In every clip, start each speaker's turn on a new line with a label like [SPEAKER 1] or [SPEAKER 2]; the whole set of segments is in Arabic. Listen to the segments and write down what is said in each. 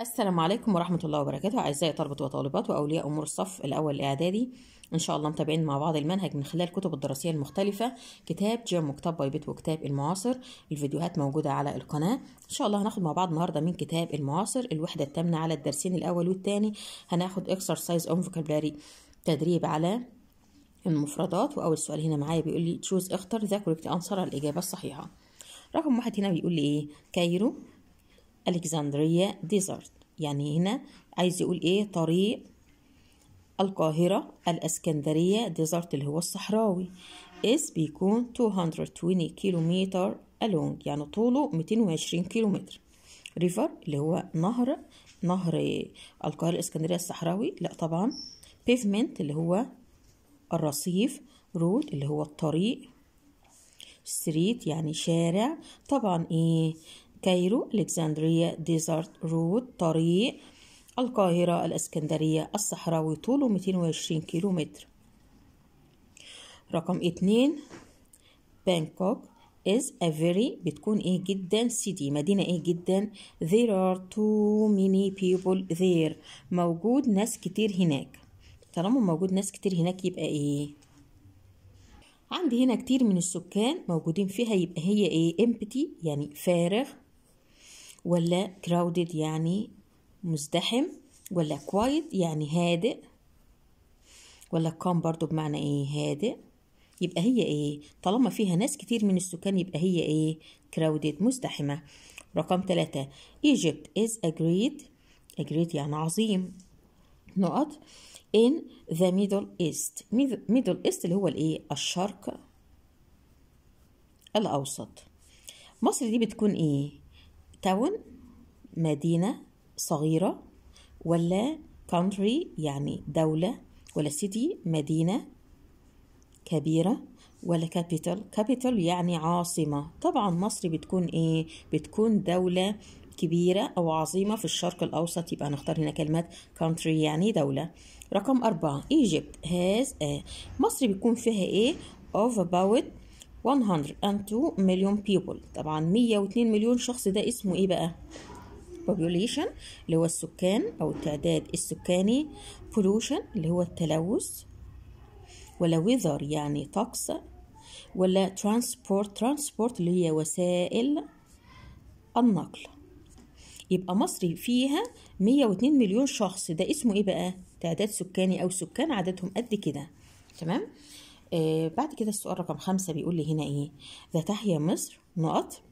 [SPEAKER 1] السلام عليكم ورحمة الله وبركاته أعزائي طلبة وطالبات وأولياء أمور الصف الأول الإعدادي إن شاء الله متابعين مع بعض المنهج من خلال الكتب الدراسية المختلفة كتاب جيم وكتاب بيت وكتاب المعاصر الفيديوهات موجودة على القناة إن شاء الله هناخد مع بعض النهاردة من كتاب المعاصر الوحدة الثامنة على الدرسين الأول والثاني هناخد إكسرسايز أون فوكابلاري تدريب على المفردات وأول سؤال هنا معايا بيقول لي تشوز اختر ذا كوريكت أنصر الإجابة الصحيحة رقم واحد هنا بيقول لي إيه كايرو الكسندرية ديزرت يعني هنا عايز يقول ايه طريق القاهرة الاسكندرية ديزرت اللي هو الصحراوي اس بيكون 220 كيلومتر ألونج يعني طوله 220 كيلومتر ريفر اللي هو نهر نهر القاهرة الاسكندرية الصحراوي لا طبعا بيفمنت اللي هو الرصيف رود اللي هو الطريق ستريت يعني شارع طبعا ايه كايرو الكسندرية ديزارت رود طريق القاهرة الاسكندرية الصحراوي طوله 220 كيلو متر رقم اتنين بانكوك is a very بتكون ايه جدا سيتي مدينة ايه جدا there are too many people there موجود ناس كتير هناك طالما موجود ناس كتير هناك يبقى ايه عندي هنا كتير من السكان موجودين فيها يبقى هي ايه empty يعني فارغ ولا crowded يعني مزدحم ولا quiet يعني هادئ ولا calm برضو بمعنى ايه هادئ يبقى هي ايه طالما فيها ناس كتير من السكان يبقى هي ايه crowded مزدحمة رقم ثلاثة Egypt is a great a great يعني عظيم نقط in the middle east middle east اللي هو الايه الشرق الأوسط مصر دي بتكون ايه تاون مدينة صغيرة ولا كونتري يعني دولة ولا سيتي مدينة كبيرة ولا كابيتال كابيتال يعني عاصمة طبعا مصر بتكون ايه بتكون دولة كبيرة أو عظيمة في الشرق الأوسط يبقى هنختار هنا كلمة country يعني دولة رقم أربعة Egypt has a مصر بيكون فيها إيه of about 102 مليون people طبعا 102 مليون شخص ده اسمه ايه بقى population اللي هو السكان او التعداد السكاني pollution اللي هو التلوث ولا weather يعني طقس ولا transport transport اللي هي وسائل النقل يبقى مصر فيها 102 مليون شخص ده اسمه ايه بقى تعداد سكاني او سكان عددهم قد كده تمام آه بعد كده السؤال رقم خمسة بيقول لي هنا ايه ذا تحيا مصر نقط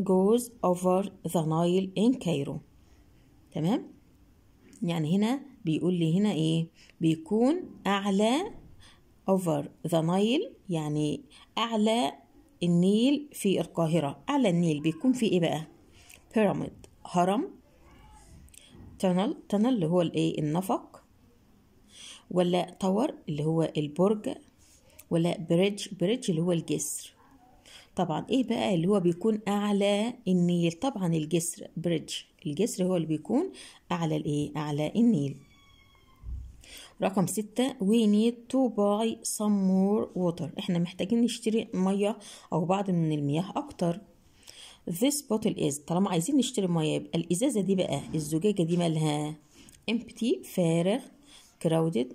[SPEAKER 1] goes over the Nile in Cairo تمام يعني هنا بيقول لي هنا ايه بيكون اعلى over the Nile يعني اعلى النيل في القاهرة اعلى النيل بيكون في ايه بقى pyramid هرم تنل تنل اللي هو الايه النفق ولا تور اللي هو البرج ولا بريدج بريدج اللي هو الجسر طبعا ايه بقى اللي هو بيكون اعلى النيل طبعا الجسر بريدج الجسر هو اللي بيكون اعلى الايه اعلى النيل رقم ستة we need to buy some more water احنا محتاجين نشتري مية او بعض من المياه اكتر this bottle is طالما عايزين نشتري مية يبقى الازازة دي بقى الزجاجة دي مالها empty فارغ crowded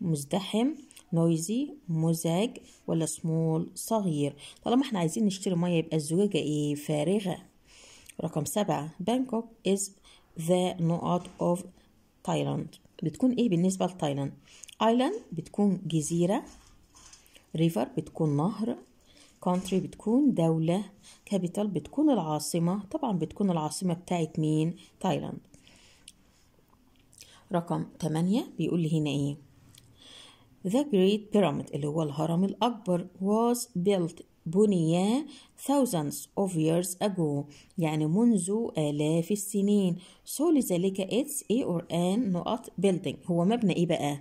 [SPEAKER 1] مزدحم نويزي مزعج ولا سمول صغير طالما احنا عايزين نشتري ميه يبقى الزجاجه ايه فارغه رقم سبعة بانكوك از ذا نقط اوف تايلاند بتكون ايه بالنسبة لتايلاند ايلاند بتكون جزيرة ريفر بتكون نهر كونتري بتكون دولة كابيتال بتكون العاصمة طبعا بتكون العاصمة بتاعت مين تايلاند رقم 8 بيقول لي هنا ايه The Great Pyramid اللي هو الهرم الأكبر was built بني thousands of years ago يعني منذ آلاف السنين so لذلك it's a or an not building هو مبنى إيه بقى؟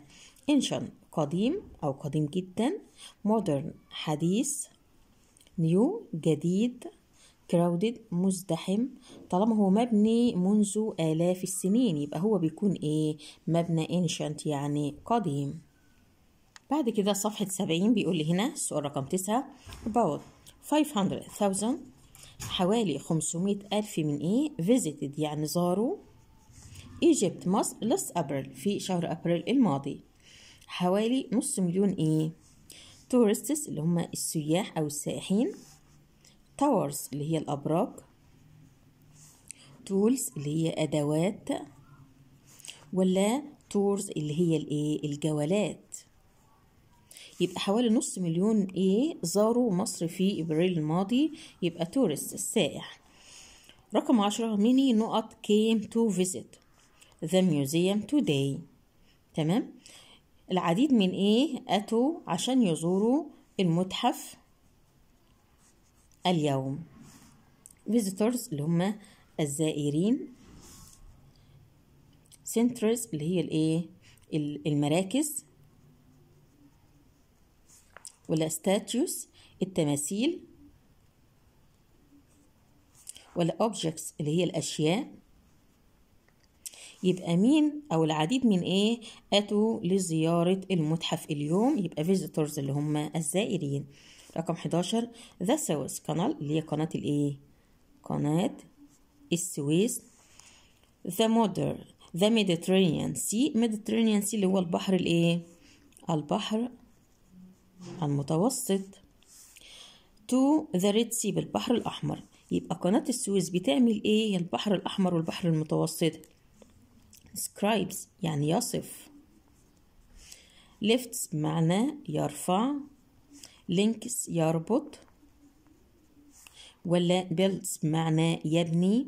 [SPEAKER 1] ancient قديم أو قديم جدا modern حديث new جديد crowded مزدحم طالما هو مبني منذ آلاف السنين يبقى هو بيكون إيه؟ مبنى ancient يعني قديم بعد كده صفحة سبعين بيقول لي هنا السؤال رقم تسعة about 500,000 حوالي خمسمية ألف من إيه visited يعني زاروا Egypt مصر last أبريل في شهر أبريل الماضي حوالي نص مليون إيه tourists اللي هم السياح أو السائحين towers اللي هي الأبراج tools اللي هي أدوات ولا tours اللي هي الإيه الجولات يبقى حوالي نص مليون ايه زاروا مصر في ابريل الماضي يبقى تورست السائح رقم عشرة ميني نقط came to visit the museum today تمام العديد من ايه اتوا عشان يزوروا المتحف اليوم visitors اللي هم الزائرين centers اللي هي الايه المراكز ولا statues التماثيل ولا objects اللي هي الأشياء يبقى مين أو العديد من إيه أتوا لزيارة المتحف اليوم يبقى visitors اللي هم الزائرين رقم 11 ذا سويس Canal اللي هي قناة الإيه قناة السويس ذا مودر ذا ميديترينيان سي ميديترينيان سي اللي هو البحر الإيه البحر المتوسط تو ذا ريد سي بالبحر الأحمر يبقى قناة السويس بتعمل إيه البحر الأحمر والبحر المتوسط سكرايبس يعني يصف ليفتس معنى يرفع لينكس يربط ولا بيلتس معنى يبني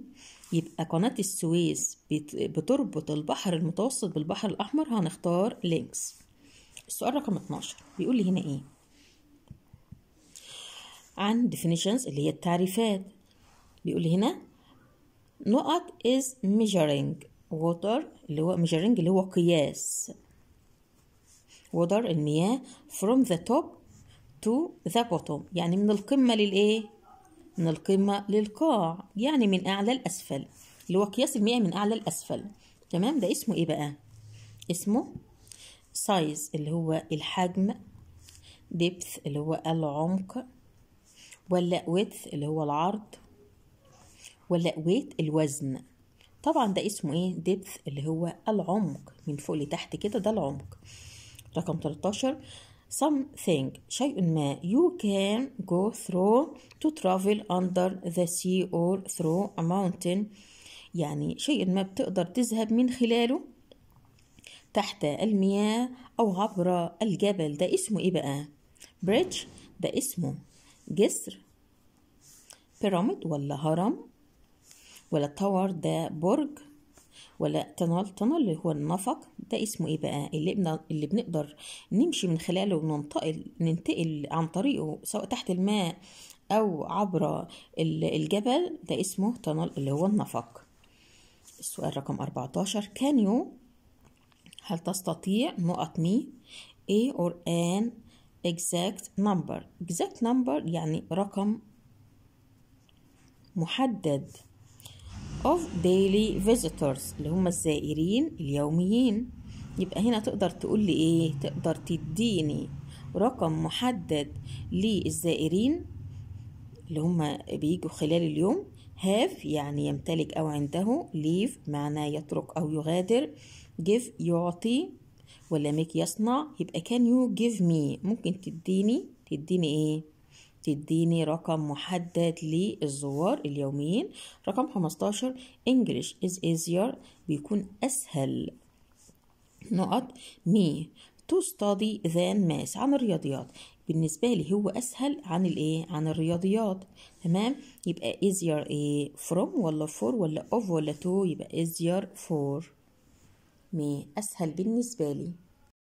[SPEAKER 1] يبقى قناة السويس بتربط البحر المتوسط بالبحر الأحمر هنختار لينكس السؤال رقم 12 بيقول لي هنا ايه عن definitions اللي هي التعريفات بيقول لي هنا نقط is measuring water اللي هو measuring اللي هو قياس water المياه from the top to the bottom يعني من القمة للإيه؟ من القمة للقاع يعني من أعلى لأسفل اللي هو قياس المياه من أعلى لأسفل تمام ده اسمه إيه بقى؟ اسمه سايز اللي هو الحجم ديبث اللي هو العمق ولا width اللي هو العرض ولا ويت الوزن طبعا ده اسمه ايه ديبث اللي هو العمق من فوق لتحت كده ده العمق رقم 13 something شيء ما you can go through to travel under the sea or through a mountain يعني شيء ما بتقدر تذهب من خلاله تحت المياه أو عبر الجبل ده اسمه إيه بقى؟ بريدج ده اسمه جسر بيراميد ولا هرم ولا تاور ده برج ولا تنال تنال اللي هو النفق ده اسمه ايه بقى اللي, بن... اللي بنقدر نمشي من خلاله وننتقل ننتقل عن طريقه سواء تحت الماء او عبر الجبل ده اسمه تنال اللي هو النفق السؤال رقم 14 كان يو هل تستطيع نقط مي a or an exact number exact number يعني رقم محدد of daily visitors اللي هم الزائرين اليوميين يبقى هنا تقدر تقول لي ايه تقدر تديني رقم محدد للزائرين اللي هم بيجوا خلال اليوم هاف يعني يمتلك أو عنده ليف معناه يترك أو يغادر جيف يعطي ولا ميك يصنع يبقى كان يو جيف مي ممكن تديني تديني ايه تديني رقم محدد للزوار اليوميين رقم 15 English is easier بيكون أسهل نقط مي تو ستادي ذان ماس عن الرياضيات بالنسبة لي هو أسهل عن الإيه؟ عن الرياضيات تمام يبقى easier إيه from ولا for ولا of ولا to يبقى easier for مي أسهل بالنسبة لي